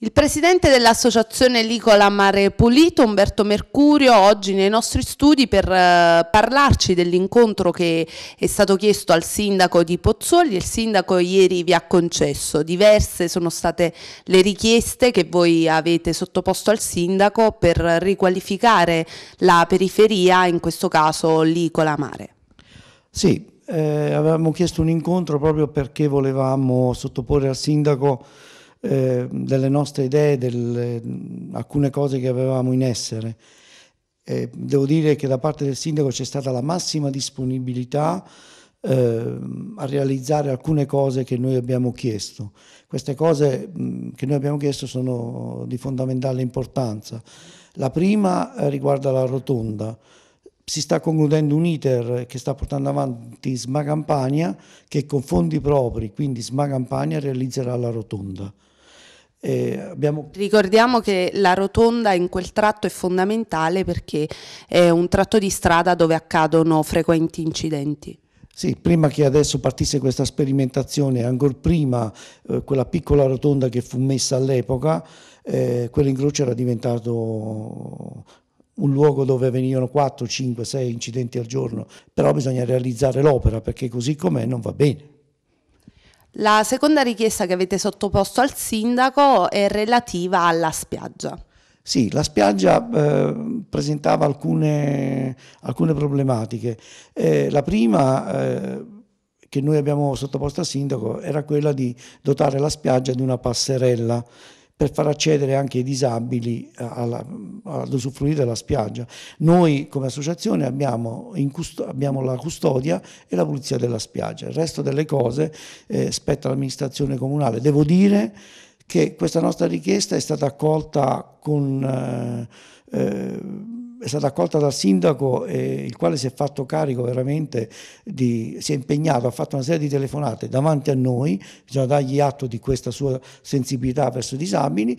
Il presidente dell'associazione Licola Mare Pulito, Umberto Mercurio, oggi nei nostri studi per eh, parlarci dell'incontro che è stato chiesto al sindaco di Pozzuoli il sindaco ieri vi ha concesso. Diverse sono state le richieste che voi avete sottoposto al sindaco per riqualificare la periferia, in questo caso Licola Mare. Sì, eh, avevamo chiesto un incontro proprio perché volevamo sottoporre al sindaco Ehm, delle nostre idee, delle, alcune cose che avevamo in essere. Eh, devo dire che da parte del sindaco c'è stata la massima disponibilità eh, a realizzare alcune cose che noi abbiamo chiesto. Queste cose mh, che noi abbiamo chiesto sono di fondamentale importanza. La prima eh, riguarda la rotonda. Si sta concludendo un iter che sta portando avanti SMA Campania che con fondi propri, quindi SMA Campania, realizzerà la rotonda. Eh, abbiamo... Ricordiamo che la rotonda in quel tratto è fondamentale perché è un tratto di strada dove accadono frequenti incidenti. Sì, prima che adesso partisse questa sperimentazione, ancora prima eh, quella piccola rotonda che fu messa all'epoca, eh, quell'incrocio era diventato un luogo dove venivano 4, 5, 6 incidenti al giorno, però bisogna realizzare l'opera perché così com'è non va bene. La seconda richiesta che avete sottoposto al sindaco è relativa alla spiaggia. Sì, la spiaggia eh, presentava alcune, alcune problematiche. Eh, la prima eh, che noi abbiamo sottoposto al sindaco era quella di dotare la spiaggia di una passerella per far accedere anche i disabili eh, alla, ad usufruire della spiaggia. Noi come associazione abbiamo, custo, abbiamo, la custodia e la pulizia della spiaggia, il resto delle cose eh, spetta all'amministrazione comunale. Devo dire che questa nostra richiesta è stata accolta con... Eh, eh, è stata accolta dal sindaco, eh, il quale si è fatto carico veramente, di, si è impegnato, ha fatto una serie di telefonate davanti a noi, bisogna dargli atto di questa sua sensibilità verso i disabili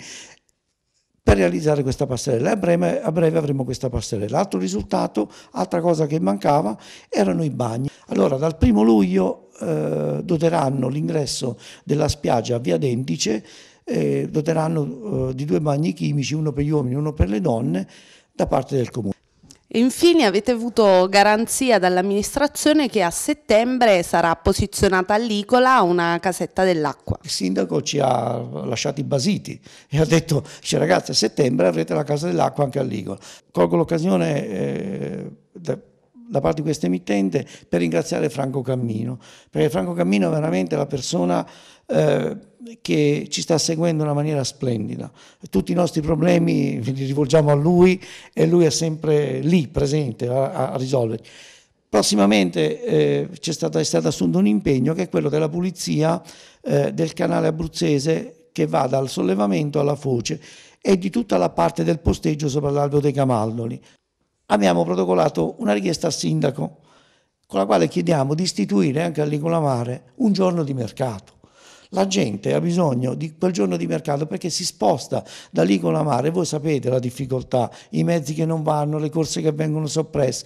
per realizzare questa passerella. A breve, a breve, avremo questa passerella. Altro risultato, altra cosa che mancava, erano i bagni. Allora, dal primo luglio eh, doteranno l'ingresso della spiaggia a Via Dendice, eh, doteranno eh, di due bagni chimici, uno per gli uomini e uno per le donne, da parte del comune. infine avete avuto garanzia dall'amministrazione che a settembre sarà posizionata all'Icola una casetta dell'acqua. Il sindaco ci ha lasciati basiti e ha detto cioè, ragazzi a settembre avrete la casa dell'acqua anche all'Icola. Colgo l'occasione eh, da parte di questa emittente per ringraziare Franco Cammino, perché Franco Cammino è veramente la persona... Eh, che ci sta seguendo in una maniera splendida. Tutti i nostri problemi li rivolgiamo a lui e lui è sempre lì, presente, a, a risolverli. Prossimamente eh, è, stato, è, stato assunto un impegno che è quello della pulizia eh, del canale abruzzese che va dal sollevamento alla foce e di tutta la parte del posteggio sopra l'albero dei Camaldoli. Abbiamo protocolato una richiesta al sindaco con la quale chiediamo di istituire anche a Licolamare un giorno di mercato la gente ha bisogno di quel giorno di mercato perché si sposta da lì con la mare. Voi sapete la difficoltà, i mezzi che non vanno, le corse che vengono soppresse.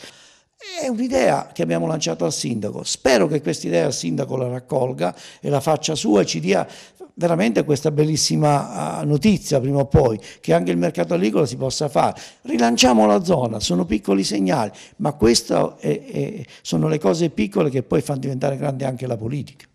È un'idea che abbiamo lanciato al sindaco. Spero che questa idea il sindaco la raccolga e la faccia sua e ci dia veramente questa bellissima ah, notizia prima o poi, che anche il mercato agricolo si possa fare. Rilanciamo la zona, sono piccoli segnali, ma queste sono le cose piccole che poi fanno diventare grande anche la politica.